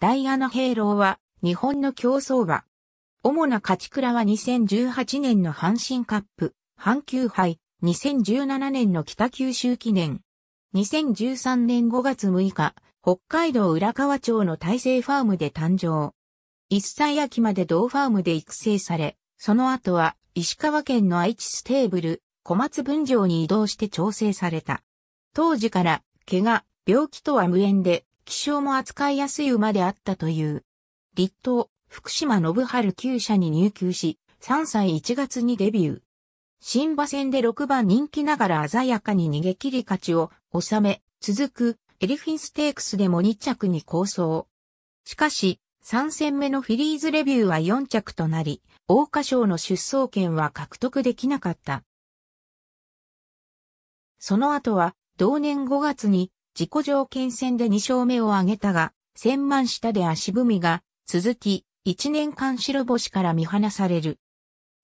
ダイアナヘイローは、日本の競争馬。主な勝ち倉は2018年の阪神カップ、阪急杯、2017年の北九州記念。2013年5月6日、北海道浦河町の大成ファームで誕生。1歳秋まで同ファームで育成され、その後は石川県の愛知ステーブル、小松分場に移動して調整された。当時から、怪我、病気とは無縁で、気象も扱いやすい馬であったという。立東、福島信春旧社に入球し、3歳1月にデビュー。新馬戦で6番人気ながら鮮やかに逃げ切り勝ちを収め、続くエリフィンステークスでも2着に構想。しかし、3戦目のフィリーズレビューは4着となり、大花賞の出走権は獲得できなかった。その後は、同年5月に自己条件戦で2勝目を挙げたが、千万下で足踏みが続き、1年間白星から見放される。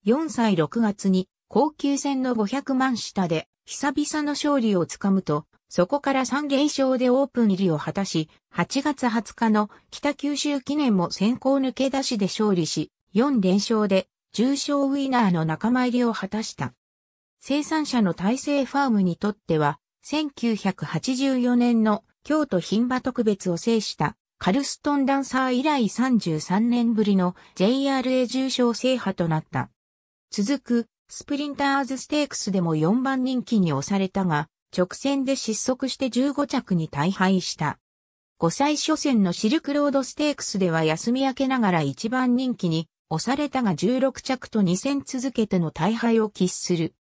4歳6月に高級戦の500万下で久々の勝利をつかむと、そこから3連勝でオープン入りを果たし、8月20日の北九州記念も先行抜け出しで勝利し、4連勝で重賞ウィナーの仲間入りを果たした。生産者の体制ファームにとっては、1984年の京都品馬特別を制したカルストンダンサー以来33年ぶりの JRA 重賞制覇となった。続くスプリンターズステークスでも4番人気に押されたが、直線で失速して15着に大敗した。5歳初戦のシルクロードステークスでは休み明けながら1番人気に押されたが16着と2戦続けての大敗を喫する。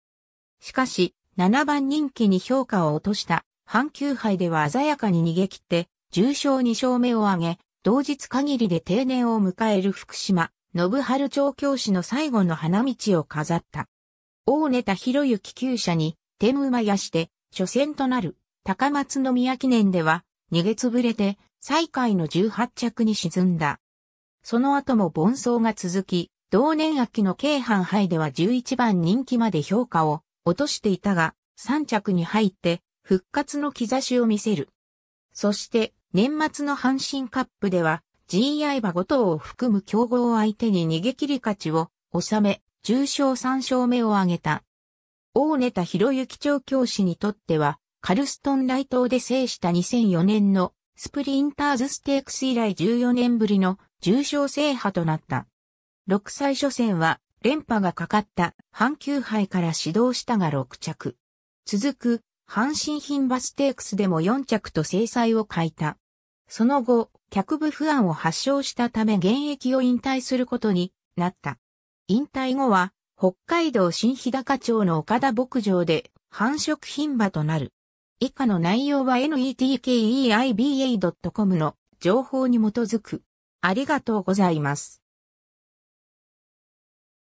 しかし、7番人気に評価を落とした阪急杯では鮮やかに逃げ切って重賞2勝目を挙げ、同日限りで定年を迎える福島、信春調教師の最後の花道を飾った。大根田博之厩舎に、天馬やして、初戦となる、高松宮記念では、逃げつぶれて、最下位の18着に沈んだ。その後も盆走が続き、同年秋の京阪杯では11番人気まで評価を落としていたが、三着に入って復活の兆しを見せる。そして年末の阪神カップでは GI 馬5頭を含む競合相手に逃げ切り勝ちを収め、重賞3勝目を挙げた。大根田博之長教師にとっては、カルストン来島で制した2004年のスプリンターズステークス以来14年ぶりの重賞制覇となった。6歳初戦は連覇がかかった阪急杯から指導したが6着。続く、阪神品バステークスでも4着と制裁を欠いた。その後、脚部不安を発症したため現役を引退することになった。引退後は、北海道新日高町の岡田牧場で繁殖品馬となる。以下の内容は netkeiba.com の情報に基づく。ありがとうございます。